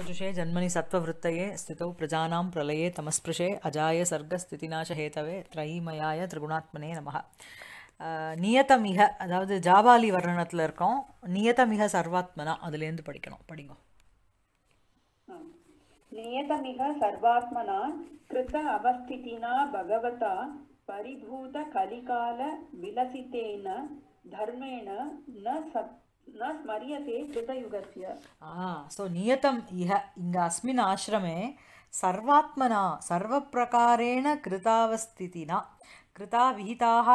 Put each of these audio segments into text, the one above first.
ोजुषे जन्मनि सत्त्ववृत्तये स्थितौ प्रजानां प्रलये तमस्पृशे अजाय सर्गस्थितिनाशहेतवे त्रयीमयाय त्रिगुणात्मने நமः நியதமிக அதாவது ஜாபாலி வர்ணனத்தில் இருக்கோம் நியதமிக சர்வாத்மனா அதுலேருந்து படிக்கணும் படிங்க நியதமிக சர்வாத்மனா கிருத அவஸ்திதினா பகவதா பரிபூத கலிகால விலசித்தேன தர்மேண ந சத் न स्मर्यते कृतयुगस्य सो नियतम् इह इङ्ग अस्मिन् आश्रमे सर्वात्मना सर्वप्रकारेण कृतावस्थितिना कृता विहिताः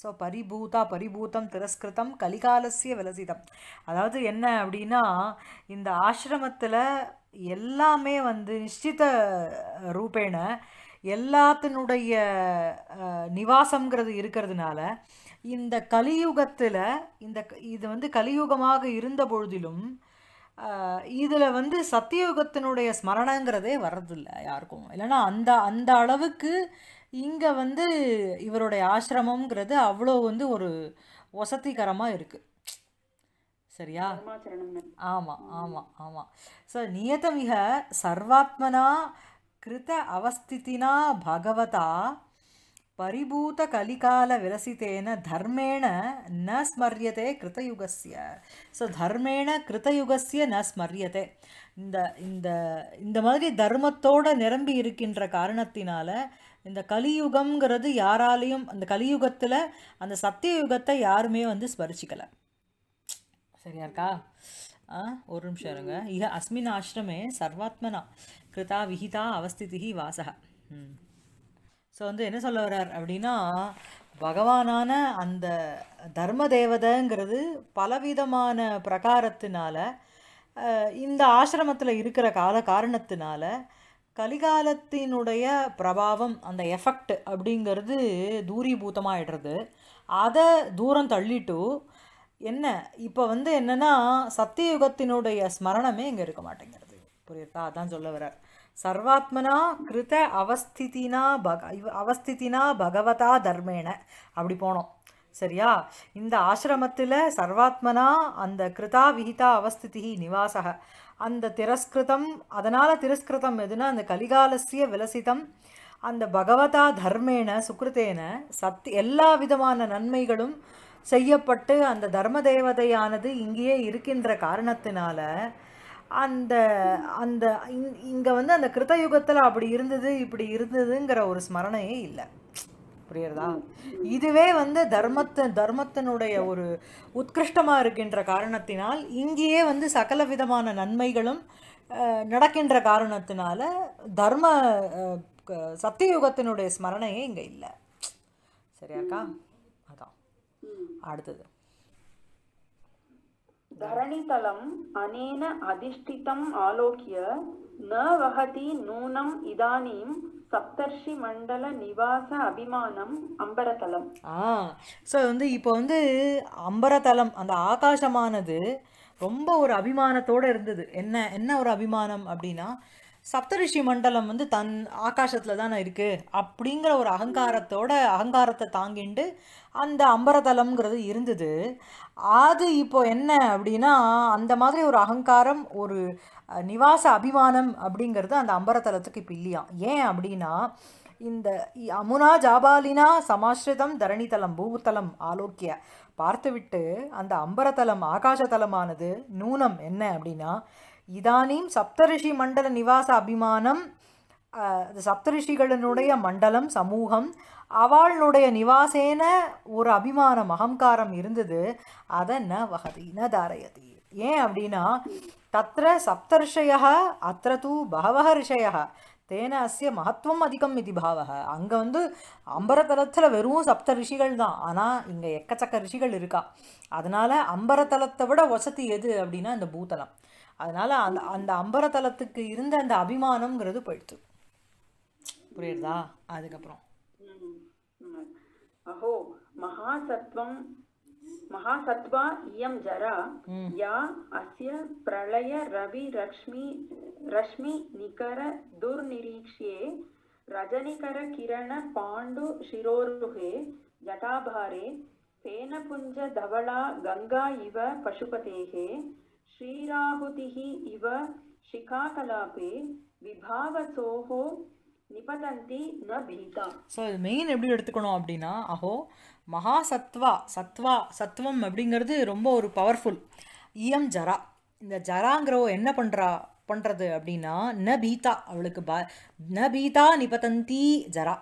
ஸோ பரிபூதா பரிபூத்தம் திரஸ்கிருதம் கலிகாலசிய விலசிதம் அதாவது என்ன அப்படின்னா இந்த ஆசிரமத்தில் எல்லாமே வந்து நிச்சித ரூபேண எல்லாத்தினுடைய நிவாசங்கிறது இருக்கிறதுனால இந்த கலியுகத்தில் இந்த இது வந்து கலியுகமாக இருந்த பொழுதிலும் இதில் வந்து சத்தியுகத்தினுடைய ஸ்மரணங்கிறதே வர்றதில்லை யாருக்கும் இல்லைன்னா அந்த அந்த அளவுக்கு இங்கே வந்து இவருடைய ஆசிரமங்கிறது அவ்வளோ வந்து ஒரு வசதிகரமாக இருக்குது சரியா ஆமாம் ஆமாம் ஆமாம் ஸோ நியதமிக சர்வாத்மனா கிருத அவஸ்தித்தினா பகவதா परिभूतकलिकालविलसितेन தர்மேண ந स्मर्यते कृतयुगस्य ஸோ தர்மேண கிருத்தயுகசிய ந ஸ்மரியத்தை இந்த இந்த இந்த மாதிரி தர்மத்தோடு நிரம்பி இருக்கின்ற காரணத்தினால இந்த கலியுகம்ங்கிறது யாராலையும் அந்த கலியுகத்தில் அந்த சத்தியயுகத்தை யாருமே வந்து ஸ்மரிச்சிக்கலை சரியா இருக்கா ஒரு நிமிஷம் இருங்க இக அஸ்மின் ஆசிரமே சர்வாத்மனா கிருதா விஹிதா அவஸ்திதி வாசக ம் ஸோ வந்து என்ன சொல்ல வர்றார் அப்படின்னா பகவானான அந்த தர்ம தேவதைங்கிறது பலவிதமான பிரகாரத்தினால இந்த ஆசிரமத்தில் இருக்கிற கால காரணத்தினால கலிகாலத்தினுடைய பிரபாவம் அந்த எஃபெக்ட் அப்படிங்கிறது தூரீபூத்தமாகிடுறது அதை தூரம் தள்ளிட்டு என்ன இப்போ வந்து என்னென்னா சத்தியுகத்தினுடைய ஸ்மரணமே இங்கே இருக்க மாட்டேங்கிறது புரியுதா அதான் சொல்ல வர்றார் சர்வாத்மனா கிருத அவஸ்திதினா பக அவஸ்திதினா பகவதா தர்மேன அப்படி போனோம் சரியா இந்த ஆசிரமத்தில் சர்வாத்மனா அந்த கிருதா விஹிதா அவஸ்திதி நிவாசக அந்த திரஸ்கிருதம் அதனால் திரஸ்கிருதம் எதுனா அந்த கலிகாலசிய விலசிதம் அந்த பகவதா தர்மேன சுக்கிருத்தேன சத் எல்லா விதமான நன்மைகளும் செய்யப்பட்டு அந்த தர்ம தேவதையானது இங்கேயே இருக்கின்ற காரணத்தினால அந்த அந்த இங்கே வந்து அந்த கிருத்தயுகத்தில் அப்படி இருந்தது இப்படி இருந்ததுங்கிற ஒரு ஸ்மரணையே இல்லை புரியுறதா இதுவே வந்து தர்மத்தை தர்மத்தினுடைய ஒரு உத்கிருஷ்டமாக இருக்கின்ற காரணத்தினால் இங்கேயே வந்து சகல விதமான நன்மைகளும் நடக்கின்ற காரணத்தினால தர்ம சத்தியுகத்தினுடைய ஸ்மரணையே இங்கே இல்லை சரியாக்கா அதான் அடுத்தது धरणितलम् अनेन அதிஷ்டிதம் ஆலோக்கிய ந वहति நூனம் इदानीं சப்தர்ஷி மண்டல நிவாச அபிமானம் அம்பரதலம் ஆ ஸோ வந்து இப்போ வந்து அம்பரதலம் அந்த ஆகாசமானது ரொம்ப ஒரு அபிமானத்தோடு இருந்தது என்ன என்ன ஒரு அபிமானம் அப்படின்னா சப்தரிஷி மண்டலம் வந்து தன் ஆகாசத்தில் தானே இருக்குது அப்படிங்கிற ஒரு அகங்காரத்தோட அகங்காரத்தை தாங்கிண்டு அந்த அம்பரதலம்ங்கிறது இருந்தது அது இப்போ என்ன அப்படின்னா அந்த மாதிரி ஒரு அகங்காரம் ஒரு நிவாச அபிமானம் அப்படிங்கிறது அந்த அம்பரதலத்துக்கு இப்போ இல்லையா ஏன் அப்படின்னா இந்த அமுனா ஜாபாலினா சமாஸ்ரிதம் தரணிதலம் பூவுத்தலம் ஆலோக்கிய பார்த்துவிட்டு அந்த அம்பரதலம் ஆகாசதலமானது நூனம் என்ன அப்படின்னா இதானீம் சப்தரிஷி மண்டல நிவாச அபிமானம் சப்தரிஷிகளினுடைய மண்டலம் சமூகம் அவளுடைய நிவாசேன ஒரு அபிமானம் அகங்காரம் இருந்தது அதை ந வகதி ந தாரயதி ஏன் அப்படின்னா தத்திர சப்தர்ஷய அத்த தூ பகவக ரிஷய தேன அஸ்ய மகத்துவம் அதிகம் இது பாவக அங்கே வந்து அம்பரதலத்தில் வெறும் சப்த ரிஷிகள் தான் ஆனால் இங்கே எக்கச்சக்க ரிஷிகள் இருக்கா அதனால் அம்பரதலத்தை விட வசதி எது அப்படின்னா இந்த பூத்தலம் அதனால் அந்த அந்த அம்பரத்தலத்துக்கு இருந்த அந்த அபிமானம்ங்கிறது போயிடுச்சு புரியுறதா அதுக்கப்புறம் அஹோ மகாசத்வம் மகாசத்வா இயம் ஜரா யா அஸ்ய பிரளய ரவி ரஷ்மி ரஷ்மி நிகர துர்நிரீக்ஷே ரஜனிகர கிரண பாண்டு சிரோருகே ஜட்டாபாரே फेनपुञ्जधवला கங்கா இவ पशुपतेः श्रीराहुतिः இவ ஷிகாகலாபே விபாவசோஹோ நிபதந்தி ந பீதா ஸோ இது மெயின் எப்படி எடுத்துக்கணும் அப்படின்னா அஹோ மகா சத்வா சத்வா சத்துவம் அப்படிங்கிறது ரொம்ப ஒரு பவர்ஃபுல் இயம் ஜரா இந்த ஜராங்கிறவோ என்ன பண்ணுறா பண்ணுறது அப்படின்னா ந பீதா அவளுக்கு ப ந பீதா நிபதந்தி ஜரா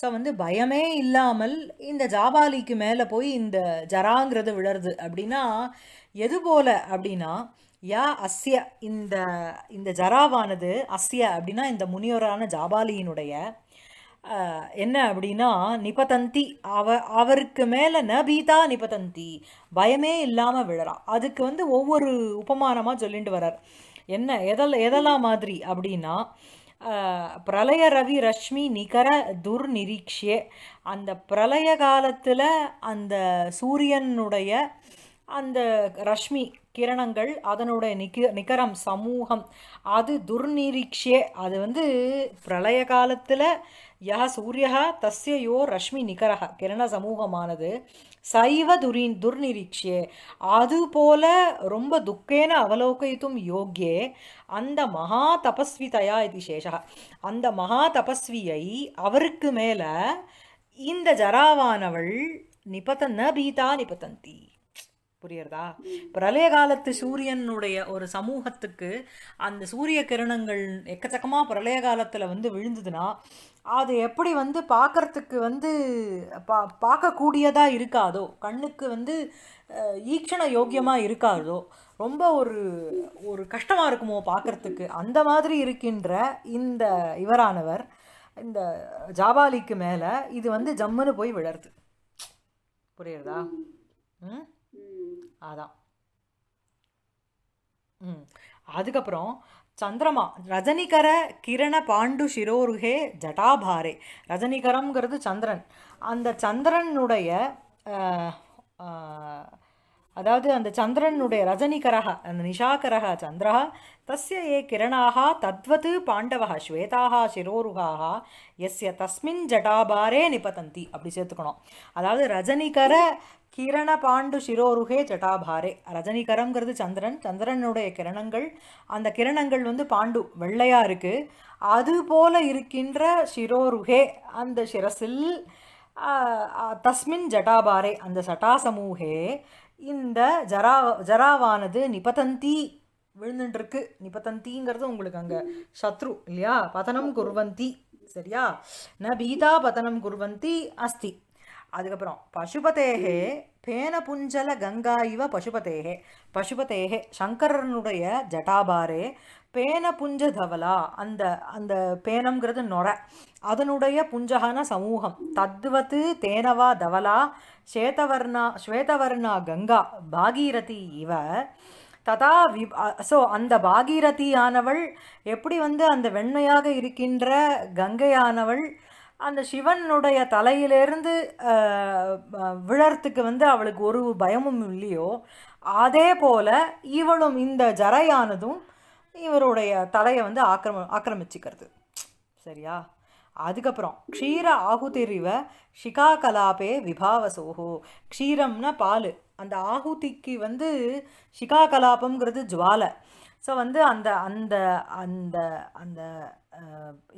ஸோ வந்து பயமே இல்லாமல் இந்த ஜாபாலிக்கு மேலே போய் இந்த ஜராங்கிறது விழருது அப்படின்னா எது போல் அப்படின்னா யா அஸ்ய இந்த இந்த ஜராவானது அஸ்ய அப்படின்னா இந்த முனியோரான ஜாபாலியினுடைய என்ன அப்படின்னா நிபதந்தி அவ அவருக்கு மேலே ந பீதா நிபதந்தி பயமே இல்லாமல் விழறா அதுக்கு வந்து ஒவ்வொரு உபமானமாக சொல்லிட்டு வர்றார் என்ன எதெல்லாம் எதெல்லாம் மாதிரி அப்படின்னா பிரளய ரவி ரஷ்மி நிகர துர்நிரீக்ஷே அந்த பிரளய காலத்தில் அந்த சூரியனுடைய அந்த ரஷ்மி கிரணங்கள் அதனுடைய நிக நிகரம் சமூகம் அது துர்நிரீக்ஷே அது வந்து பிரளய காலத்தில் யா சூரியகா தஸ்ய யோ ரஷ்மி நிகரக கிரண சமூகமானது சைவ துரீ துர்நிரீக்ஷே அதுபோல ரொம்ப துக்கேன அவலோகித்தும் யோகியே அந்த மகா தயா இது சேஷா அந்த மகா தபஸ்வியை அவருக்கு மேலே இந்த ஜராவானவள் நிபத்த ந பீதா நிபத்தந்தி புரியுறதா பிரளய காலத்து சூரியனுடைய ஒரு சமூகத்துக்கு அந்த சூரிய கிரணங்கள் எக்கச்சக்கமாக பிரளய காலத்தில் வந்து விழுந்ததுன்னா அது எப்படி வந்து பார்க்கறதுக்கு வந்து பா பார்க்கக்கூடியதாக இருக்காதோ கண்ணுக்கு வந்து ஈக்ஷண யோக்கியமாக இருக்காதோ ரொம்ப ஒரு ஒரு கஷ்டமாக இருக்குமோ பார்க்குறதுக்கு அந்த மாதிரி இருக்கின்ற இந்த இவரானவர் இந்த ஜாபாலிக்கு மேலே இது வந்து ஜம்முன்னு போய் விழருது புரியுறதா ம் அதான் ம் அதுக்கப்புறம் சந்திரமா ரஜனிகர கிரண பாண்டு சிரோருகே ஜட்டாபாரே ரஜனிகரம்ங்கிறது சந்திரன் அந்த சந்திரனுடைய அதாவது அந்த சந்திரனுடைய ரஜனிகரக அந்த நிஷாகரக சந்திரா தஸ்ய ஏ கிரணாக தத்வத் பாண்டவா ஸ்வேதாக சிரோருகாக எஸ்ய தஸ்மின் ஜடாபாரே நிபதந்தி அப்படி சேர்த்துக்கணும் அதாவது ரஜனிகர கிரண பாண்டு சிரோருகே ஜட்டாபாரே ரஜனிகரங்கிறது சந்திரன் சந்திரனுடைய கிரணங்கள் அந்த கிரணங்கள் வந்து பாண்டு வெள்ளையாக இருக்குது அது போல இருக்கின்ற சிரோருகே அந்த சிரசில் தஸ்மின் ஜட்டாபாரே அந்த சட்டா சமூகே இந்த ஜரா ஜராவானது நிபதந்தி விழுந்துட்டுருக்கு நிபதந்திங்கிறது உங்களுக்கு அங்கே சத்ரு இல்லையா பதனம் குர்வந்தி சரியா ந பீதா பதனம் குர்வந்தி அஸ்தி அதுக்கப்புறம் பசுபதேகே பேனபுஞ்சல கங்கா இவ பசுபதேகே பசுபதேகே சங்கரனுடைய ஜட்டாபாரே பேன புஞ்ச தவலா அந்த அந்த பேனம்ங்கிறது நொர அதனுடைய புஞ்சகான சமூகம் தத்வத்து தேனவா தவலா ஸ்வேதவர்ணா ஸ்வேதவர்ணா கங்கா பாகீரதி இவ ததா வி ஸோ அந்த பாகீரதியானவள் எப்படி வந்து அந்த வெண்மையாக இருக்கின்ற கங்கையானவள் அந்த சிவனுடைய தலையிலேருந்து விழறத்துக்கு வந்து அவளுக்கு ஒரு பயமும் இல்லையோ அதே போல் இவளும் இந்த ஜரையானதும் இவருடைய தலையை வந்து ஆக்கிரம ஆக்கிரமிச்சிக்கிறது சரியா அதுக்கப்புறம் க்ஷீர ஆகுதிரிவ ஷிகா கலாபே விபாவசோஹோ க்ஷீரம்னா பால் அந்த ஆகுதிக்கு வந்து ஷிகா கலாபம்ங்கிறது ஜுவாலை ஸோ வந்து அந்த அந்த அந்த அந்த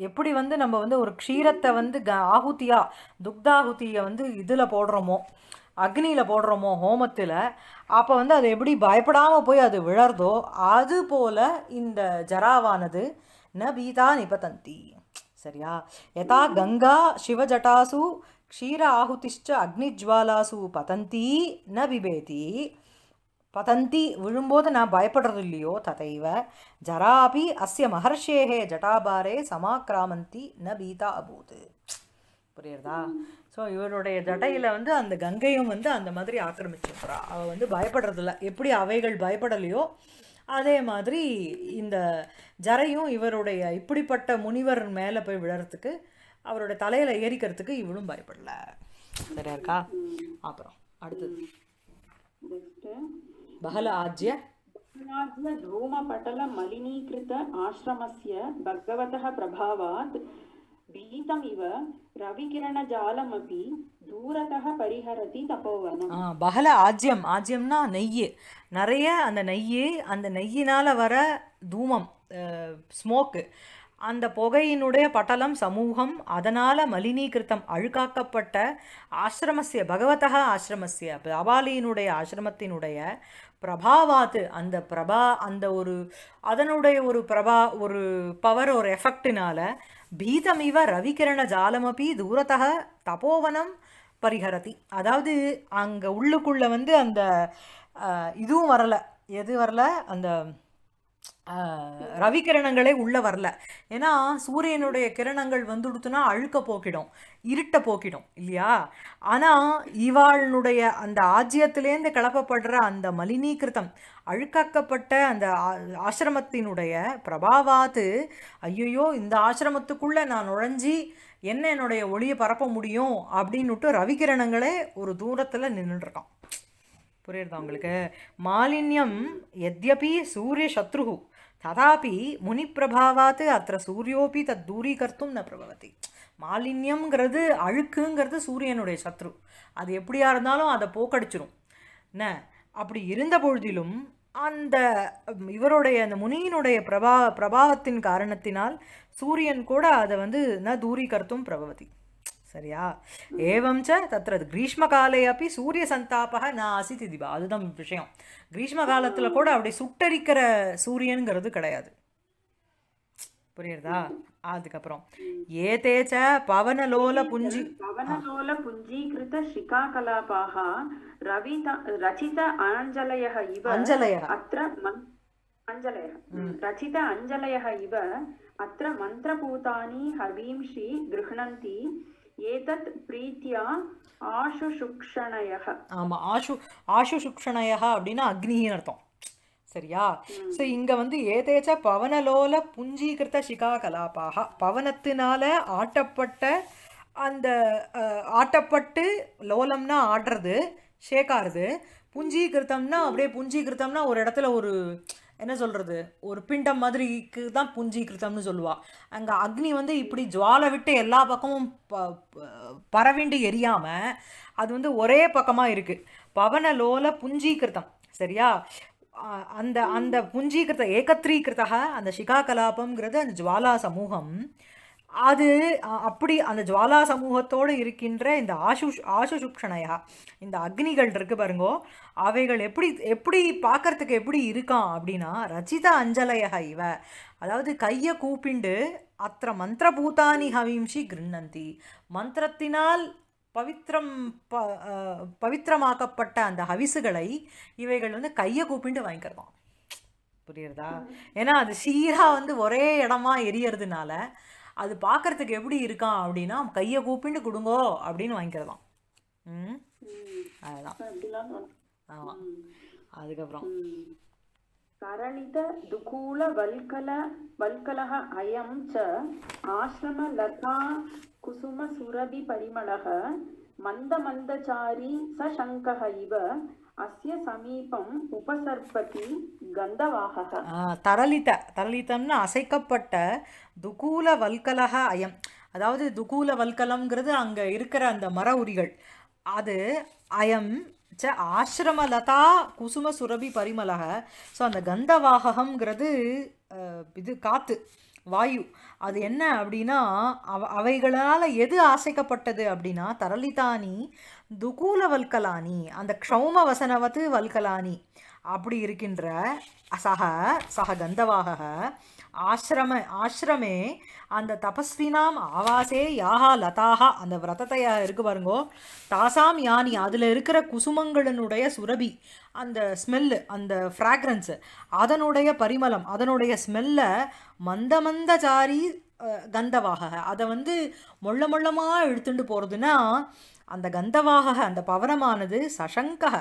எப்படி வந்து நம்ம வந்து ஒரு க்ஷீரத்தை வந்து க ஆகுத்தியாக துக்தாகுத்தியை வந்து இதில் போடுறோமோ அக்னியில் போடுறோமோ ஹோமத்தில் அப்போ வந்து அது எப்படி பயப்படாமல் போய் அது விழறதோ அது போல் இந்த ஜராவானது ந பீதா நிபதந்தி சரியா எதா கங்கா சிவஜட்டாசு க்ஷீர ஆகுதிஷ்ட அக்னிஜ்வாலாசு பதந்தி ந பிபேதி பதந்தி விழும்போது நான் பயப்படுறது இல்லையோ ததைவ ஜராபி அஸ்ய மகர்ஷேகே ஜட்டாபாரே சமாக்கிராமந்தி ந பீதா அபூது புரியுறதா ஸோ இவருடைய ஜடையில் வந்து அந்த கங்கையும் வந்து அந்த மாதிரி ஆக்கிரமிச்சிருக்கிறா அவள் வந்து பயப்படுறதில்ல எப்படி அவைகள் பயப்படலையோ அதே மாதிரி இந்த ஜரையும் இவருடைய இப்படிப்பட்ட முனிவர் மேலே போய் விழறதுக்கு அவருடைய தலையில் ஏறிக்கிறதுக்கு இவளும் பயப்படலை சரியா இருக்கா அப்புறம் அடுத்தது बहलाज्य बहलाज्य धूमपटलमलिनीकृत आश्रमस्य भगवतः प्रभावात् भीतमिव रविकिरणजालमपि தூரதக பரிஹரதி தபோவனம் பகல ஆஜ்யம் ஆஜ்யம்னா நெய் நிறைய அந்த நெய் அந்த நெய்யினால் வர தூமம் ஸ்மோக்கு அந்த புகையினுடைய பட்டலம் சமூகம் அதனால் மலினீகிருத்தம் அழுக்காக்கப்பட்ட ஆசிரமசிய பகவதா ஆசிரமசிய அபாலியினுடைய ஆசிரமத்தினுடைய பிரபாவாத்து அந்த பிரபா அந்த ஒரு அதனுடைய ஒரு பிரபா ஒரு பவர் ஒரு எஃபெக்டினால் பீதமிவ ரவிகிரண ஜாலமபி தூரத்தக தபோவனம் பரிகரதி அதாவது அங்கே உள்ளுக்குள்ளே வந்து அந்த இதுவும் வரலை எது வரல அந்த ரவிக்கிரணங்களே உள்ளே வரல ஏன்னா சூரியனுடைய கிரணங்கள் வந்துடுத்துனா அழுக்க போக்கிடும் இருட்டை போக்கிடும் இல்லையா ஆனால் இவாளுடைய அந்த ஆஜ்யத்திலேருந்து கிளப்பப்படுற அந்த மலினீகிருத்தம் அழுக்காக்கப்பட்ட அந்த ஆசிரமத்தினுடைய பிரபாவாத்து ஐயையோ இந்த ஆசிரமத்துக்குள்ளே நான் நுழைஞ்சி என்ன என்னுடைய ஒளியை பரப்ப முடியும் அப்படின்னுட்டு ரவிக்கிரணங்களே ஒரு தூரத்தில் நின்றுருக்கான் புரியுறதா உங்களுக்கு மாலின்யம் எத்யபி சூரிய சத்ருகு முனி முனிப்பிரபாவாத் அத்த சூரியோபி தத் தூரீகர்த்தும் ந பிரபவதி மாலின்யம்ங்கிறது அழுக்குங்கிறது சூரியனுடைய சத்ரு அது எப்படியா இருந்தாலும் அதை போக்கடிச்சிரும் என்ன அப்படி இருந்த பொழுதிலும் அந்த இவருடைய அந்த முனியினுடைய பிரபா பிரபாவத்தின் காரணத்தினால் சூரியன் கூட அதை வந்து ந தூரீகர்த்தும் பிரபவதி சரியா ஏவம் ச தத்திர கிரீஷ்மகாலே அப்படி சூரிய சந்தாபக நான் ஆசித் இதுவா அதுதான் விஷயம் கிரீஷ்ம காலத்தில் கூட அப்படி சுட்டரிக்கிற சூரியனுங்கிறது கிடையாது புரியுறதா அதுக்கப்புறம் ஏதேச்ச பவனலோல புஞ்சி பவனலோல புஞ்சீகிருத சிகாகலாபாக ரவித ரச்சித அஞ்சலய இவ அஞ்சலய அத்திர அஞ்சலய ரச்சித அஞ்சலய இவ அத்திர மந்திரபூதானி ஹவீம்ஷி கிருஹணந்தி ஏதத் பிரீத்தியா ஆஷு சுக்ஷணயக ஆமா ஆஷு ஆஷு சுக்ஷணயக அப்படின்னா அக்னின்னு அர்த்தம் சரியா ஸோ இங்கே வந்து ஏதேச்ச பவனலோல புஞ்சீகிருத்த சிகா கலாபாக பவனத்தினால ஆட்டப்பட்ட அந்த ஆட்டப்பட்டு லோலம்னா ஆடுறது ஷேக்காருது புஞ்சீகிருத்தம்னா அப்படியே புஞ்சீகிருத்தம்னா ஒரு இடத்துல ஒரு என்ன சொல்கிறது ஒரு பிண்டம் மாதிரிக்கு தான் புஞ்சி கிருத்தம்னு சொல்லுவாள் அங்கே அக்னி வந்து இப்படி ஜுவாலை விட்டு எல்லா பக்கமும் ப பரவிண்டு எரியாமல் அது வந்து ஒரே பக்கமாக இருக்குது பவனலோல புஞ்சீகிருத்தம் சரியா அந்த அந்த புஞ்சீகிருத்த ஏகத்ரீகிருத்தக அந்த சிகா கலாபங்கிறது அந்த ஜுவாலா சமூகம் அது அப்படி அந்த ஜுவாலா சமூகத்தோடு இருக்கின்ற இந்த ஆசு ஆசுசுக்ஷணையா இந்த அக்னிகள் இருக்குது பாருங்கோ அவைகள் எப்படி எப்படி பார்க்கறதுக்கு எப்படி இருக்கான் அப்படின்னா ரச்சிதா அஞ்சலயக இவ அதாவது கையை கூப்பிண்டு அத்திர மந்திர பூதானி ஹவிம்ஷி கிருண்ணந்தி மந்திரத்தினால் பவித்திரம் ப பவித்திரமாக்கப்பட்ட அந்த ஹவிசுகளை இவைகள் வந்து கையை கூப்பிண்டு வாங்கிக்கிறதாம் புரியுறதா ஏன்னா அது சீராக வந்து ஒரே இடமா எரியறதுனால அது பார்க்குறதுக்கு எப்படி இருக்கான் அப்படின்னா கையை கூப்பிண்டு கொடுங்கோ அப்படின்னு வாங்கிக்கிறதாம் ம் அதுதான் ஆமா அதுக்கப்புறம் கரளித துகூல வல்கல வல்கலக அயம் ச ஆசிரம லதா குசும சுரபி பரிமளக மந்த மந்தச்சாரி சசங்கக இவ அஸ்ய சமீபம் உபசர்பதி கந்தவாகக தரளித தரளிதம்னு அசைக்கப்பட்ட துகூல வல்கலக அயம் அதாவது துகூல வல்கலம்ங்கிறது அங்கே இருக்கிற அந்த மர உரிகள் அது அயம் ச ஆசிரமலதா குசும சுரபி பரிமலக ஸோ அந்த கந்தவாகம்ங்கிறது இது காற்று வாயு அது என்ன அப்படின்னா அவ அவைகளால் எது ஆசைக்கப்பட்டது அப்படின்னா தரளிதானி துகூல வல்கலானி அந்த க்ஷௌம வசனவத்து வல்கலானி அப்படி இருக்கின்ற சக சக கந்தவாக ஆசிரம ஆசிரமே அந்த தபஸ்வினாம் ஆவாசே யாகா லதாகா அந்த விரதத்தையா இருக்கு பாருங்கோ தாசாம் யானி அதில் இருக்கிற குசுமங்களினுடைய சுரபி அந்த ஸ்மெல்லு அந்த ஃப்ராக்ரன்ஸு அதனுடைய பரிமளம் அதனுடைய ஸ்மெல்லை மந்த மந்த ஜாரி கந்தவாக அதை வந்து மொள்ள மொள்ளமாக இழுத்துட்டு போகிறதுனா அந்த கந்தவாக அந்த பவனமானது சசங்கக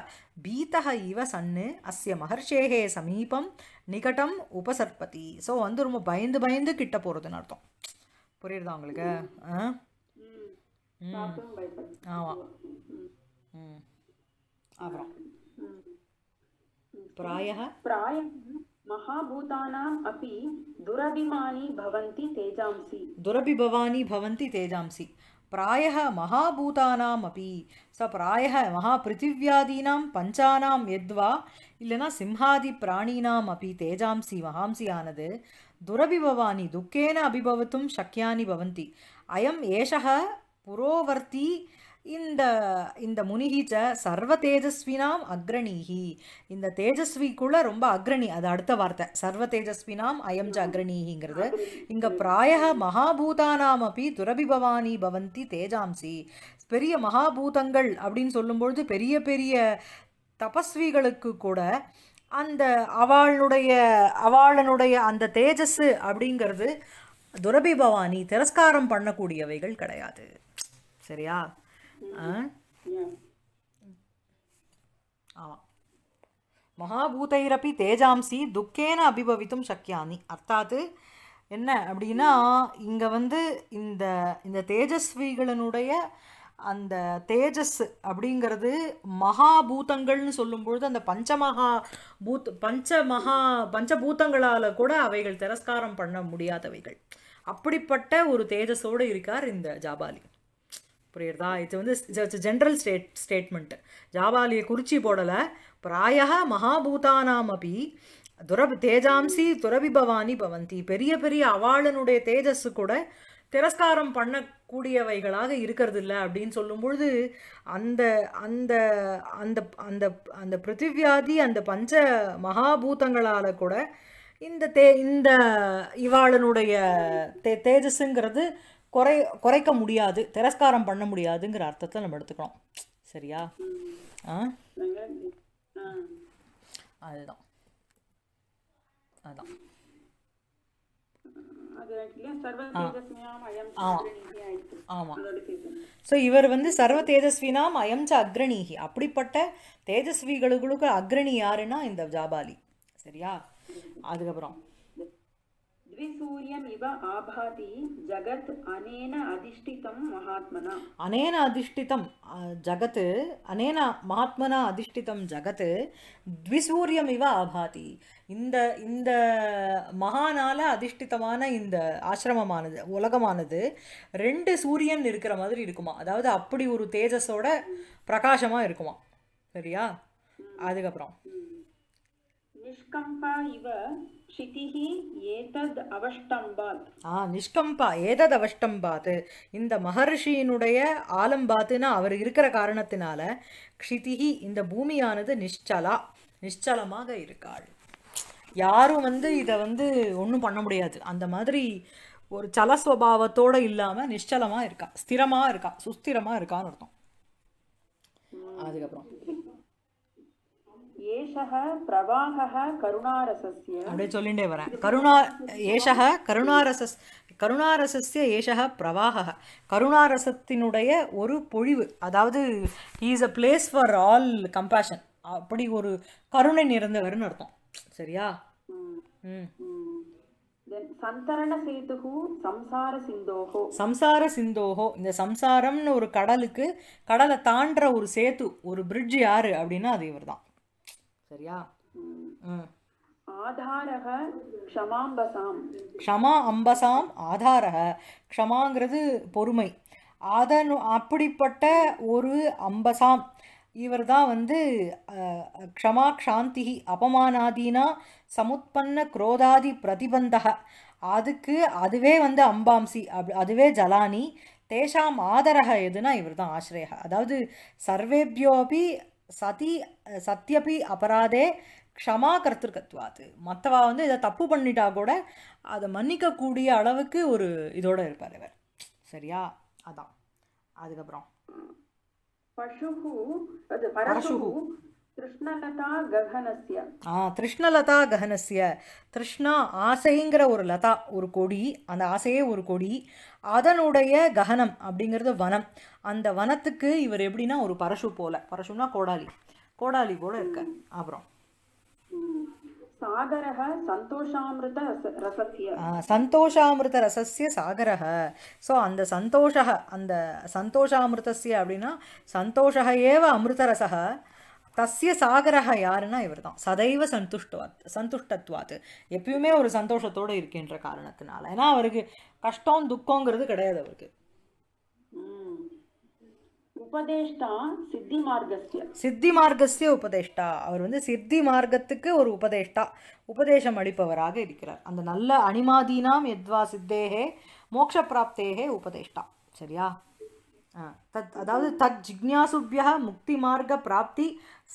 பீத்தக இவ சன்னு அஸ்ய மகர்ஷேகே சமீபம் நிகட்டம் உபசற்பதி ஸோ வந்து ரொம்ப பயந்து பயந்து கிட்ட போகிறதுன்னு அர்த்தம் புரியுறதா உங்களுக்கு ஆமாம் அப்புறம் பிராயக பிராய மகாபூதானாம் அப்பி துரபிமானி பவந்தி தேஜாம்சி துரபிபவானி பவந்தி தேஜாம்சி प्रायः மகாபூதானாம் அப்படி ஸோ பிராய மகாபிருத்திவியாதீனாம் பஞ்சானாம் எத்வா இல்லைனா சிம்ஹாதி பிராணினாம் அப்படி தேஜாம்சி மகாம்சியானது துரபிபவானி துக்கேன அபிபவத்தும் சக்கியானி பவந்தி அயம் ஏஷக புரோவர்த்தி இந்த இந்த முனிகிச்ச சர்வ தேஜஸ்வினாம் அக்ரணீகி இந்த தேஜஸ்விக்குள்ள ரொம்ப அக்ரணி அது அடுத்த வார்த்தை சர்வ தேஜஸ்வினாம் அயம் ஜ அக்ரணீகிங்கிறது இங்கே பிராய மகாபூதானாம் அப்படி துரபிபவானி பவந்தி தேஜாம்சி பெரிய மகாபூதங்கள் அப்படின்னு சொல்லும்பொழுது பெரிய பெரிய தபஸ்விகளுக்கு கூட அந்த அவளுடைய அவளனுடைய அந்த தேஜஸ் அப்படிங்கிறது துரபிபவானி திரஸ்காரம் பண்ணக்கூடியவைகள் கிடையாது சரியா ஆமாம் மகாபூதைரப்பி தேஜாம்சி துக்கேன அபிபவித்தும் சக்கியானி அர்த்தாத்து என்ன அப்படின்னா இங்கே வந்து இந்த இந்த தேஜஸ்விகளினுடைய அந்த தேஜஸ் அப்படிங்கிறது மகாபூதங்கள்னு சொல்லும்பொழுது அந்த பஞ்சமகா பூத் பஞ்ச மகா பஞ்சபூதங்களால் கூட அவைகள் திரஸ்காரம் பண்ண முடியாதவைகள் அப்படிப்பட்ட ஒரு தேஜஸோடு இருக்கார் இந்த ஜாபாலி புரியுறதா இது வந்து இட்ஸ் ஜென்ரல் ஸ்டேட் ஸ்டேட்மெண்ட்டு ஜாபாலியை குறிச்சி போடலை பிராய மகாபூதானாம் அப்படி துரபி தேஜாம்சி துரபிபவானி பவந்தி பெரிய பெரிய அவாளனுடைய தேஜஸ் கூட திரஸ்காரம் பண்ணக்கூடியவைகளாக இருக்கிறது இல்லை அப்படின்னு சொல்லும் பொழுது அந்த அந்த அந்த அந்த அந்த பிருத்திவியாதி அந்த பஞ்ச மகாபூதங்களால் கூட இந்த தே இந்த இவாளனுடைய தே தேஜஸுங்கிறது குறை குறைக்க முடியாது திரஸ்காரம் பண்ண முடியாதுங்கிற அர்த்தத்தில் நம்ம எடுத்துக்கிறோம் சரியா ஆ அதுதான் அதுதான் ஸோ இவர் வந்து சர்வ தேஜஸ்வினாம் அயம்ச அக்ரணீகி அப்படிப்பட்ட தேஜஸ்விகளுக்கு அக்ரணி யாருன்னா இந்த ஜாபாலி சரியா அதுக்கப்புறம் పృథ్వీసూర్యమివ ఆభాతి జగత్ అనేన అధిష్ఠితం మహాత్మన అనేన అధిష్ఠితం జగత్ అనేన మహాత్మన అధిష్ఠితం జగత్ ద్విసూర్యమివ ஆபாதி இந்த இந்த மகானால அதிஷ்டிதமான இந்த ஆசிரமமானது உலகமானது ரெண்டு சூரியன் இருக்கிற மாதிரி இருக்குமா அதாவது அப்படி ஒரு தேஜஸோட பிரகாசமாக இருக்குமா சரியா அதுக்கப்புறம் நிஷ்கம்பா இவ க்ஷிதிஹி ஏதத் அவஷ்டம்பாத் ஆ நிஷ்கம்பா இந்த மகர்ஷியினுடைய ஆலம்பாத்துன்னு அவர் இருக்கிற காரணத்தினால க்ஷிதிஹி இந்த பூமியானது நிஷ்சலா நிஷ்சலமாக இருக்காள் யாரும் வந்து இதை வந்து ஒன்றும் பண்ண முடியாது அந்த மாதிரி ஒரு சலஸ்வபாவத்தோடு இல்லாமல் நிஷ்சலமாக இருக்கா ஸ்திரமாக இருக்கா சுஸ்திரமாக இருக்கான்னு அர்த்தம் அதுக்கப்புறம் ஏஷக பிரவாகக கருணாரசஸ்ய அப்படியே சொல்லிண்டே வரேன் கருணா ஏஷக கருணாரசஸ் கருணாரசஸ்ய ஏஷக பிரவாகக கருணாரசத்தினுடைய ஒரு பொழிவு அதாவது is a place for all compassion அப்படி ஒரு கருணை நிறந்தவர்னு அர்த்தம் சரியா ம் சந்தரண சேதுகு சம்சார சிந்தோகோ சம்சார சிந்தோகோ இந்த சம்சாரம்னு ஒரு கடலுக்கு கடலை தாண்டுற ஒரு சேத்து ஒரு பிரிட்ஜ் யாரு அப்படின்னா அது இவர் தான் சரியா ஆதாரக க்ஷமா அம்பசாம் ஆதாரக க்ஷமாங்கிறது பொறுமை அதன் அப்படிப்பட்ட ஒரு அம்பசாம் இவர் தான் வந்து க்ஷமா க்ஷாந்தி அபமானாதீனா சமுத்பன்ன குரோதாதி பிரதிபந்தக அதுக்கு அதுவே வந்து அம்பாம்சி அப் அதுவே ஜலானி தேஷாம் ஆதரக எதுனா இவர் தான் ஆசிரியக அதாவது சர்வேபியோபி சதி சத்தியபி அபராதே க்ஷமா கர்த்திருக்கத்வாத்து மற்றவா வந்து இதை தப்பு பண்ணிட்டா கூட அதை மன்னிக்கக்கூடிய அளவுக்கு ஒரு இதோடு இருப்பார் இவர் சரியா அதான் அதுக்கப்புறம் பசுகு அது பரசுகு கிருஷ்ணலதா ககனஸ்ய திருஷ்ணலதா திருஷ்ணா ஆசைங்கிற ஒரு லதா ஒரு கொடி அந்த ஆசையே ஒரு கொடி அதனுடைய ககனம் அப்படிங்கிறது வனம் அந்த வனத்துக்கு இவர் எப்படின்னா ஒரு பரசு போல பரசுனா கோடாலி கோடாலி போல இருக்க அப்புறம் சந்தோஷாமிருத ரசஸ்ய சந்தோஷாமிருத சாகரக ஸோ அந்த சந்தோஷ அந்த சந்தோஷாமிருதஸ்ய அப்படின்னா சந்தோஷக ஏவ அமிர்தரசக தஸ்ய சாகரக யாருன்னா இவர் தான் சதைவ சந்துஷ்டவாத் சந்துஷ்டத்வாத்து எப்பயுமே ஒரு சந்தோஷத்தோடு இருக்கின்ற காரணத்தினால ஏன்னா அவருக்கு கஷ்டம் துக்கங்கிறது கிடையாது அவருக்கு சித்தி மார்க்கஸ்ய உபதேஷ்டா அவர் வந்து சித்தி மார்க்கத்துக்கு ஒரு உபதேஷ்டா உபதேசம் அளிப்பவராக இருக்கிறார் அந்த நல்ல அனிமாதீனாம் எத்வா சித்தேகே மோக்ஷ பிராப்தேகே உபதேஷ்டா சரியா தத் அதாவது தத் ஜிக்யாசுபியா முக்தி மார்க்க பிராப்தி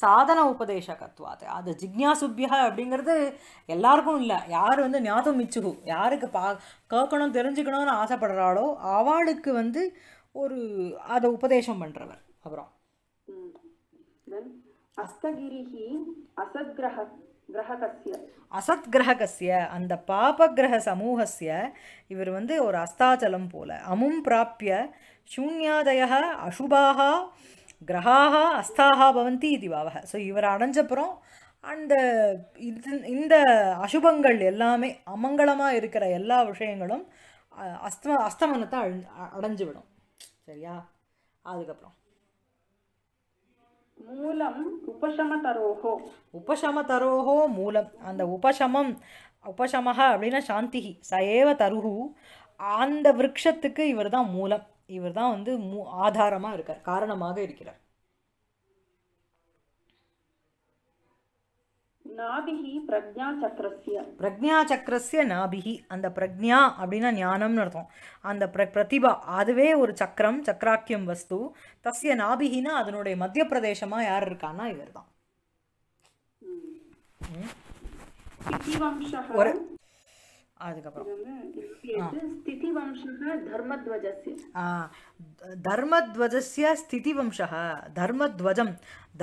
சாதன உபதேசகத்வாத் அது ஜிக்யாசுபியா அப்படிங்கிறது எல்லாருக்கும் இல்லை யார் வந்து ஞாபகம் மிச்சுகு யாருக்கு பா கேட்கணும் தெரிஞ்சுக்கணும்னு ஆசைப்படுறாளோ அவளுக்கு வந்து ஒரு அதை உபதேசம் பண்ணுறவர் அப்புறம் அசத் கிரகசிய அந்த பாப கிரக சமூகசிய இவர் வந்து ஒரு அஸ்தாச்சலம் போல அமும் பிராப்பிய சூன்யாதய அசுபாக கிரகாக அஸ்தாக பவந்தி இது வாவக ஸோ இவர் அடைஞ்சப்புறம் அந்த இது இந்த அசுபங்கள் எல்லாமே அமங்கலமாக இருக்கிற எல்லா விஷயங்களும் அஸ்தம அஸ்தமனத்தை அடைஞ்சு விடும் சரியா அதுக்கப்புறம் மூலம் உபசம தரோகோ உபசம தரோகோ மூலம் அந்த உபசமம் உபசமக அப்படின்னா சாந்திகி ச ஏவ தருகு அந்த விரக்ஷத்துக்கு இவர் தான் மூலம் இவர் தான் வந்து மூ ஆதாரமாக இருக்கார் காரணமாக இருக்கிறார் பிரக்ஞா சக்கரஸ்ய நாபிகி அந்த பிரக்ஞா அப்படின்னா ஞானம்னு அர்த்தம் அந்த பிர பிரதிபா அதுவே ஒரு சக்கரம் சக்கராக்கியம் வஸ்து தஸ்ய நாபிகினா அதனுடைய மத்திய பிரதேசமாக யார் இருக்கான்னா இவர் தான் ஒரு அதுக்கப்புறம் தர்மத்வஜஸ்ய ஸ்திதிவம்சः தர்மத்வஜம்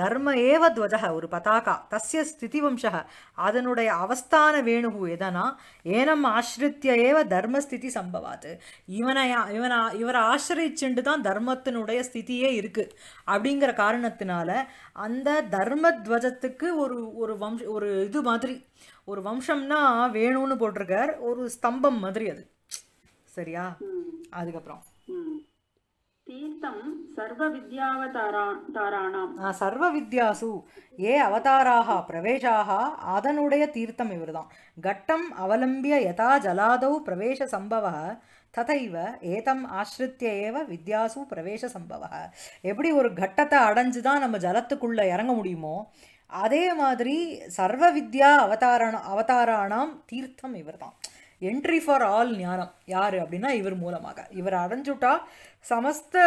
தர்ம ஏவ துவஜக ஒரு பதாகா ஸ்திதி ஸ்திதிவம்சக அதனுடைய அவஸ்தான வேணுகு எதனா ஏனம் ஆசிரித்திய ஏவ தர்மஸ்திதி சம்பவாது இவனை இவனை இவரை ஆசிரிச்சுண்டு தான் தர்மத்தினுடைய ஸ்திதியே இருக்கு அப்படிங்கிற காரணத்தினால அந்த தர்மத்வஜத்துக்கு ஒரு ஒரு வம்ச ஒரு இது மாதிரி ஒரு வம்சம்னா வேணும்னு போட்டிருக்கார் ஒரு ஸ்தம்பம் மாதிரி அது சரியா அதுக்கப்புறம் தீர்த்தம் சர்வ வித்யாவதாராணாம் சர்வ வித்யாசு ஏ அவதாராக பிரவேஷாக அதனுடைய தீர்த்தம் இவர்தான் கட்டம் அவலம்பிய யதா ஜலாதௌ பிரவேச சம்பவ ததைவ ஏதம் ஆசிரித்திய ஏவ வித்யாசு பிரவேச சம்பவ எப்படி ஒரு கட்டத்தை அடைஞ்சு தான் நம்ம ஜலத்துக்குள்ளே இறங்க முடியுமோ அதே மாதிரி சர்வ வித்யா அவதாரண அவதாரானாம் தீர்த்தம் இவர் தான் என்ட்ரி ஃபார் ஆல் ஞானம் யார் அப்படின்னா இவர் மூலமாக இவர் அடைஞ்சுட்டா சமஸ்த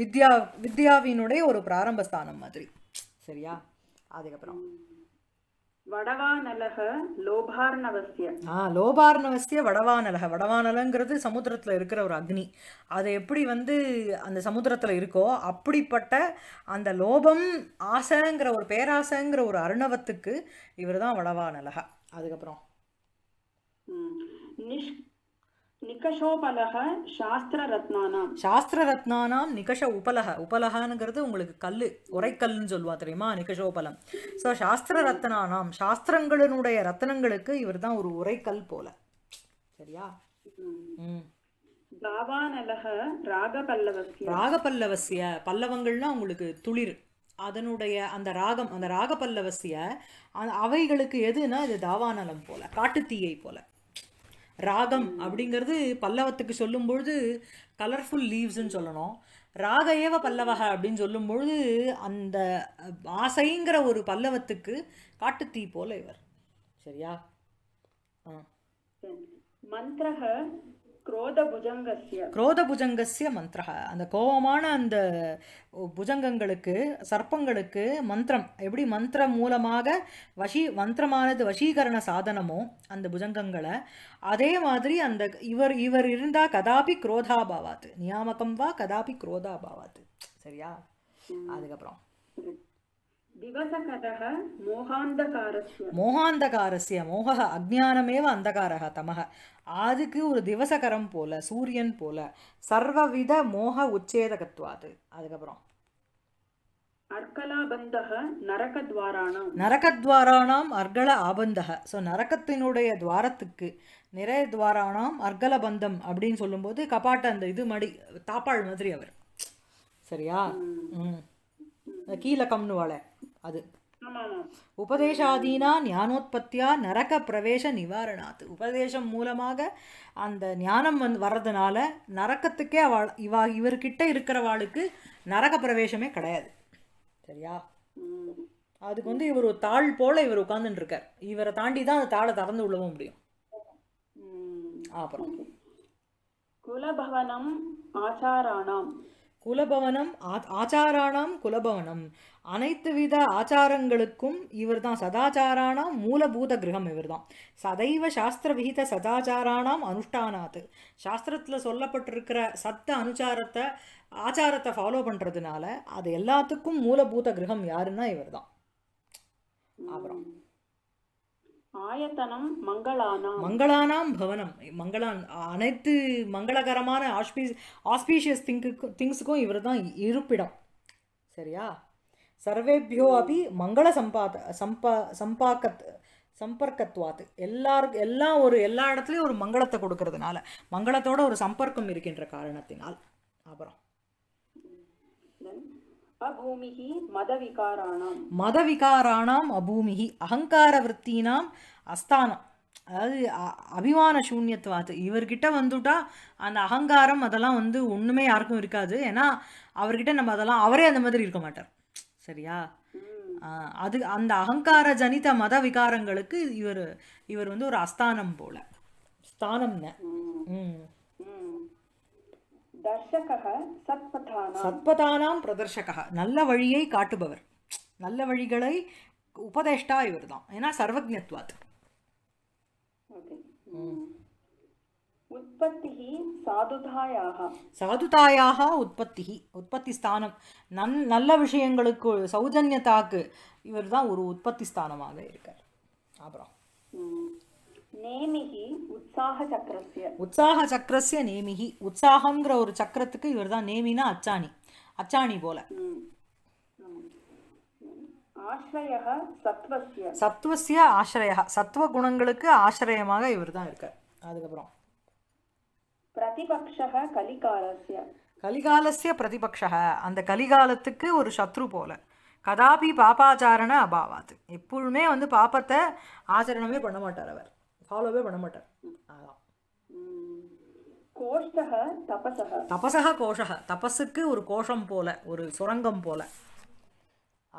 வித்யா வித்யாவினுடைய ஒரு பிராரம்ப ஸ்தானம் மாதிரி சரியா அதுக்கப்புறம் வடவானலக லோபார்ணவசிய ஆ வடவானலக வடவானலங்கிறது சமுத்திரத்தில் இருக்கிற ஒரு அக்னி அது எப்படி வந்து அந்த சமுத்திரத்தில் இருக்கோ அப்படிப்பட்ட அந்த லோபம் ஆசைங்கிற ஒரு பேராசைங்கிற ஒரு அருணவத்துக்கு இவர் தான் வடவானலக அதுக்கப்புறம் நிகஷோபலக சாஸ்திர ரத்னானாம் சாஸ்திர ரத்னானாம் நிகஷ உபலக உபலகங்கிறது உங்களுக்கு கல் உரைக்கல்னு சொல்லுவா தெரியுமா நிகஷோபலம் ஸோ சாஸ்திர ரத்னானாம் சாஸ்திரங்களினுடைய ரத்னங்களுக்கு இவர் தான் ஒரு உரைக்கல் போல சரியா தாவானலக ராகபல்லவசிய ராகபல்லவசிய பல்லவங்கள்லாம் உங்களுக்கு துளிர் அதனுடைய அந்த ராகம் அந்த ராகபல்லவசிய அவைகளுக்கு எதுனா இது தாவானலம் போல காட்டுத்தீயை போல ராகம் அப்படிங்கிறது பல்லவத்துக்கு சொல்லும்பொழுது கலர்ஃபுல் லீவ்ஸ்ன்னு சொல்லணும் ராக ஏவ பல்லவக அப்படின்னு சொல்லும்பொழுது அந்த ஆசைங்கிற ஒரு பல்லவத்துக்கு காட்டுத்தீ போல இவர் சரியா மந்திரக குரோத புஜங்கசிய மந்திரா அந்த கோபமான அந்த புஜங்கங்களுக்கு சர்ப்பங்களுக்கு மந்திரம் எப்படி மந்திரம் மூலமாக வஷீ மந்திரமானது வசீகரண சாதனமோ அந்த புஜங்கங்களை அதே மாதிரி அந்த இவர் இவர் இருந்தால் கதாபி குரோதாபாவாத்து நியாமகம் வா கதாபி குரோதாபாவாத்து சரியா அதுக்கப்புறம் மோகாந்தகாரஸ்ய மோக அக்ஞானமேவ அந்தகாரக தமக அதுக்கு ஒரு திவசகரம் போல சூரியன் போல சர்வவித மோக உச்சேதகத்துவாது அதுக்கப்புறம் நரகத்வாராணாம் அர்கல ஆபந்தக ஸோ நரகத்தினுடைய துவாரத்துக்கு நிறைய துவாராணாம் அர்கல பந்தம் அப்படின்னு சொல்லும்போது கபாட்ட அந்த இது மடி தாப்பாள் மாதிரி அவர் சரியா கீழ கம்னுவாளை அது உபதேசாதீனா ஞானோத்பத்தியா நரக பிரவேச நிவாரணாத்து உபதேசம் மூலமாக அந்த ஞானம் வந்து வர்றதுனால நரக்கத்துக்கே அவள் இவா இவர்கிட்ட இருக்கிறவாளுக்கு நரக பிரவேசமே கிடையாது சரியா அதுக்கு வந்து இவர் ஒரு தாள் போல இவர் உட்காந்துட்டு இருக்கார் இவரை தாண்டி தான் அந்த தாளை திறந்து உள்ளவும் முடியும் அப்புறம் குலபவனம் ஆச்சாராணாம் குலபவனம் ஆச்சாராணாம் குலபவனம் அனைத்து வித ஆச்சாரங்களுக்கும் இவர் தான் சதாச்சாராணாம் மூலபூத கிரகம் இவர் தான் சதைவ சாஸ்திர விகித சதாச்சாராணாம் அனுஷ்டானாத்து சாஸ்திரத்தில் சொல்லப்பட்டிருக்கிற சத்த அனுச்சாரத்தை ஆச்சாரத்தை ஃபாலோ பண்ணுறதுனால அது எல்லாத்துக்கும் மூலபூத கிரகம் யாருன்னா இவர் தான் அப்புறம் ஆயத்தனம் மங்களானாம் மங்களானாம் பவனம் மங்களான் அனைத்து மங்களகரமான ஆஸ்பீஸ் ஆஸ்பீஷியஸ் திங்குக்கும் திங்ஸுக்கும் இவர் தான் இருப்பிடம் சரியா சர்வேபியோ அப்படி மங்கள சம்பாத சம்பா சம்பாக்கத் சம்பர்க்கத்வாத்து எல்லாருக்கும் எல்லாம் ஒரு எல்லா இடத்துலையும் ஒரு மங்களத்தை கொடுக்கறதுனால மங்களத்தோட ஒரு சம்பர்க்கம் இருக்கின்ற காரணத்தினால் அப்புறம் அபூமிஹி மதவிகாராணாம் மதவிகாராணாம் அகங்கார விற்த்தினாம் அஸ்தானம் அதாவது அபிமான சூன்யத்துவாத்து இவர்கிட்ட வந்துட்டா அந்த அகங்காரம் அதெல்லாம் வந்து ஒன்றுமே யாருக்கும் இருக்காது ஏன்னா அவர்கிட்ட நம்ம அதெல்லாம் அவரே அந்த மாதிரி இருக்க மாட்டார் சரியா அது அந்த அகங்கார ஜனித மத விகாரங்களுக்கு இவர் இவர் வந்து ஒரு அஸ்தானம் போல ஸ்தானம்னு ம் சத்பதானாம் பிரதர்ஷக நல்ல வழியை காட்டுபவர் நல்ல வழிகளை உபதேஷ்டா இவர் தான் ஏன்னா சர்வஜத்வாத் உற்பத்தி சாதுதாயாக சாதுதாயாக உற்பத்தி உற்பத்தி ஸ்தானம் நன் நல்ல விஷயங்களுக்கு சௌஜன்யத்தாக்கு இவர் தான் ஒரு உற்பத்தி ஸ்தானமாக இருக்கார் அப்புறம் உற்சாக சக்கரஸ்ய நேமிகி உற்சாகங்கிற ஒரு சக்கரத்துக்கு இவர் தான் நேமினா அச்சாணி அச்சாணி போல சத்வசிய ஆசிரய சத்துவ குணங்களுக்கு ஆசிரயமாக இவர் தான் இருக்கார் அதுக்கப்புறம் பிரதிபக்ஷக கலிகாலசிய கலிகாலசிய பிரதிபக்ஷக அந்த கலிகாலத்துக்கு ஒரு சத்ரு போல கதாபி பாபாச்சாரண அபாவாது எப்பொழுதுமே வந்து பாப்பத்தை ஆச்சரணமே பண்ண மாட்டார் அவர் ஃபாலோவே பண்ண மாட்டார் அதான் தபசக கோஷக தபஸுக்கு ஒரு கோஷம் போல ஒரு சுரங்கம் போல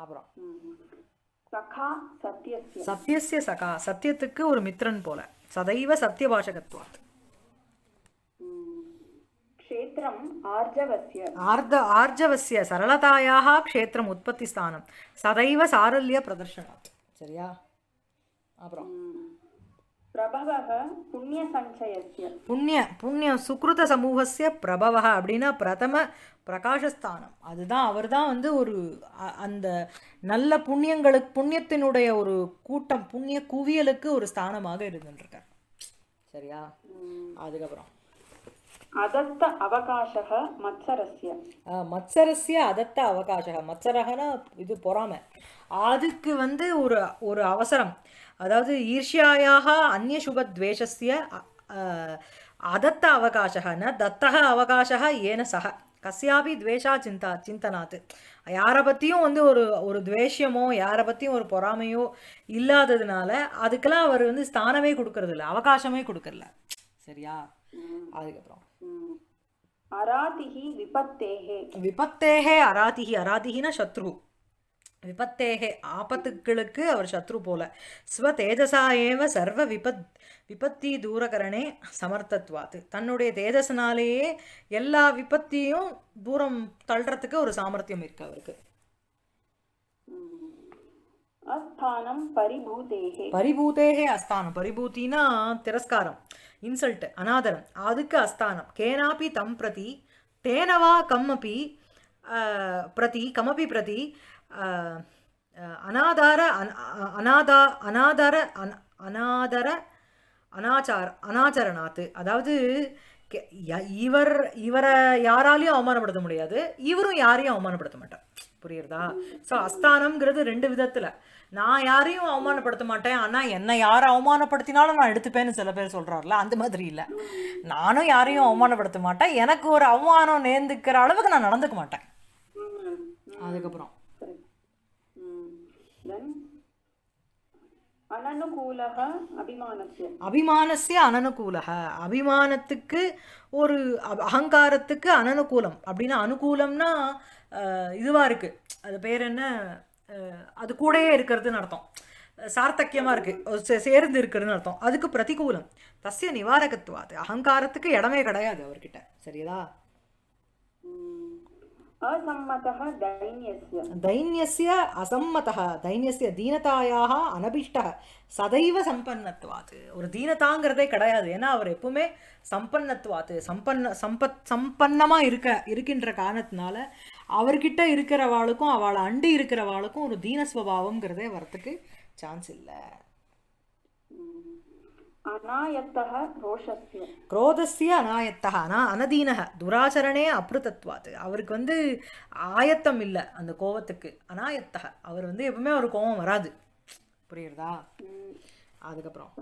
அப்புறம் சத்தியசிய சகா சத்தியத்துக்கு ஒரு மித்ரன் போல சதைவ சத்திய பாஷகத்துவாத் ஆர்ஜவசிய சரளதாயாக க்ஷேத்திரம் உற்பத்தி ஸ்தானம் சதைவ சாரல்ய பிரதர்ஷனாத் சரியா அப்புறம் புண்ணிய புண்ணிய புண்ணியம் சுக்ருத சமூகசிய பிரபவக அப்படின்னா பிரதம பிரகாஷஸ்தானம் அதுதான் அவர் தான் வந்து ஒரு அந்த நல்ல புண்ணியங்களுக்கு புண்ணியத்தினுடைய ஒரு கூட்டம் புண்ணிய குவியலுக்கு ஒரு ஸ்தானமாக இருந்துருக்கார் சரியா அதுக்கப்புறம் அதத்த மத்சரஸ்ய அதத்த அவகாசக மத்சரகனா இது பொறாமை அதுக்கு வந்து ஒரு ஒரு அவசரம் அதாவது ஈர்ஷியாயாக அந்நிய சுபத்வேஷஸ்ய அதத்த அவகாசக ந தத்தக அவகாசக ஏன சக கசியாபி துவேஷா சிந்தா சிந்தனாத்து யாரை பற்றியும் வந்து ஒரு ஒரு துவேஷமோ யாரை பற்றியும் ஒரு பொறாமையோ இல்லாததுனால அதுக்கெல்லாம் அவர் வந்து ஸ்தானமே கொடுக்கறது இல்லை அவகாசமே கொடுக்கறல சரியா அதுக்கப்புறம் அராதிகி விபத்தேகே விபத்தேகே அராதிகி அராதிகினா சத்ரு விபத்தேகே ஆபத்துக்களுக்கு அவர் சத்ரு போல ஸ்வ தேஜசா ஏவ சர்வ விபத் விபத்தி தூரகரணே சமர்த்தத்வாத்து தன்னுடைய தேஜசனாலேயே எல்லா விபத்தியும் தூரம் தள்ளுறதுக்கு ஒரு சாமர்த்தியம் இருக்கு அவருக்கு அஸ்தானம் பரிபூதேகே பரிபூதேகே அஸ்தானம் பரிபூத்தினா திரஸ்காரம் இன்சல்ட் அநாதரம் அதுக்கு அஸ்தானம் கேனாபி தம் பிரதி தேனவா கம்மபி பிரதி கமபி பிரதி அனாதார அனாதா அனாதார அன் அனாதர அனாச்சார அனாச்சரணாத்து அதாவது இவர் இவரை யாராலையும் அவமானப்படுத்த முடியாது இவரும் யாரையும் அவமானப்படுத்த மாட்டார் புரியுறதா ஸோ அஸ்தானம்ங்கிறது ரெண்டு விதத்தில் நான் யாரையும் அவமானப்படுத்த மாட்டேன் ஆனால் என்னை யாரை அவமானப்படுத்தினாலும் நான் எடுத்துப்பேன்னு சில பேர் சொல்கிறாருல அந்த மாதிரி இல்லை நானும் யாரையும் அவமானப்படுத்த மாட்டேன் எனக்கு ஒரு அவமானம் நேர்ந்துக்கிற அளவுக்கு நான் நடந்துக்க மாட்டேன் அதுக்கப்புறம் அபிமானசிய அனனுகூலக அபிமானத்துக்கு ஒரு அகங்காரத்துக்கு அனனுகூலம் அப்படின்னா அனுகூலம்னா இதுவாக இருக்குது அது பேர் என்ன அது கூடயே இருக்கிறதுன்னு அர்த்தம் சார்த்தக்கியமாக இருக்குது சேர்ந்து இருக்கிறதுன்னு அர்த்தம் அதுக்கு பிரதிகூலம் தசிய நிவாரகத்துவா அது அகங்காரத்துக்கு இடமே கிடையாது அவர்கிட்ட சரியா असम्मतः दैन्यस्य दैन्यस्य असम्मतः दैन्यस्य दीनतायाः अनभिष्टः சதைவ சம்பன்னத்துவாத்து ஒரு தீனதாங்கிறதே கிடையாது ஏன்னா அவர் எப்பவுமே சம்பன்னத்துவாத்து சம்பன்ன சம்பத் சம்பன்னமாக இருக்க இருக்கின்ற காரணத்தினால அவர்கிட்ட இருக்கிறவாளுக்கும் அவளை அண்டி இருக்கிறவாளுக்கும் ஒரு தீனஸ்வபாவம்ங்கிறதே வரத்துக்கு சான்ஸ் இல்லை குரோதஸ்ய அநாயத்தகா ஆனால் அனதீனக துராச்சரணே அப்ருதத்வாத்து அவருக்கு வந்து ஆயத்தம் இல்லை அந்த கோவத்துக்கு அநாயத்தக அவர் வந்து எப்பவுமே ஒரு கோவம் வராது புரியுறதா அதுக்கப்புறம்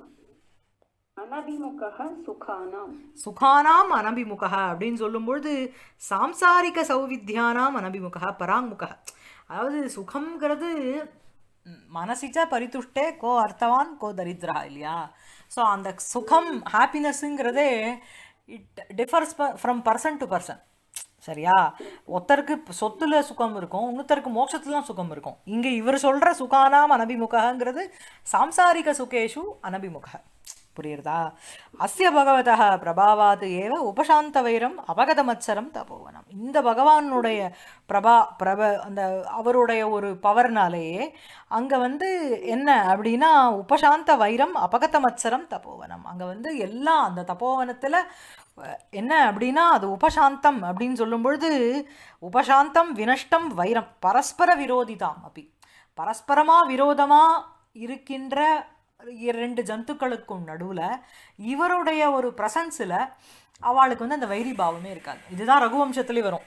சுகானாம் அனபிமுகா அப்படின்னு சொல்லும்பொழுது சாம்சாரிக சௌவித்யானாம் அனபிமுகா பராங்முகா அதாவது சுகம்ங்கிறது மனசிச்சா பரித்துஷ்டே கோ அர்த்தவான் கோ தரித்ரா இல்லையா ஸோ அந்த சுகம் ஹாப்பினஸ்ஸுங்கிறதே it differs from person to person சரியா ஒருத்தருக்கு சொத்துல சுகம் இருக்கும் இன்னொருத்தருக்கு மோட்சத்துலாம் சுகம் இருக்கும் இங்கே இவர் சொல்கிற சுகானாம் அனபிமுகங்கிறது சாம்சாரிக சுகேஷு அனபிமுக புரியுறதா அஸ்ய பகவத பிரபாவாது ஏவ உபசாந்த வைரம் அபகத மச்சரம் தபோவனம் இந்த பகவானுடைய பிரபா பிரப அந்த அவருடைய ஒரு பவர்னாலேயே அங்கே வந்து என்ன அப்படின்னா உபசாந்த வைரம் அபகத்த மச்சரம் தபோவனம் அங்கே வந்து எல்லாம் அந்த தபோவனத்தில் என்ன அப்படின்னா அது உபசாந்தம் அப்படின்னு சொல்லும் பொழுது உபசாந்தம் வினஷ்டம் வைரம் பரஸ்பர விரோதிதாம் அப்படி பரஸ்பரமாக விரோதமாக இருக்கின்ற ரெண்டு ஜந்துக்களுக்கும் நடுவில் இவருடைய ஒரு பிரசன்ஸில் அவளுக்கு வந்து அந்த வைரி பாவமே இருக்காது இதுதான் ரகுவம்சத்துலேயும் வரும்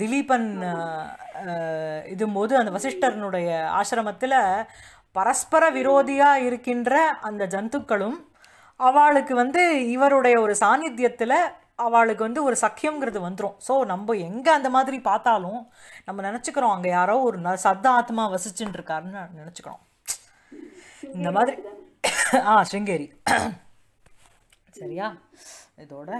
திலீபன் இதும்போது அந்த வசிஷ்டரனுடைய ஆசிரமத்தில் பரஸ்பர விரோதியாக இருக்கின்ற அந்த ஜந்துக்களும் அவளுக்கு வந்து இவருடைய ஒரு சாநித்தியத்தில் அவளுக்கு வந்து ஒரு சக்கியங்கிறது வந்துடும் ஸோ நம்ம எங்கே அந்த மாதிரி பார்த்தாலும் நம்ம நினச்சிக்கிறோம் அங்கே யாரோ ஒரு சத்த ஆத்மா வசிச்சுட்டு இருக்காருன்னு நினச்சிக்கிறோம் இந்த மாதிரி ಹಾಂ ಶೃಂಗೇರಿ ಸರಿಯಾ ಇದೋಡ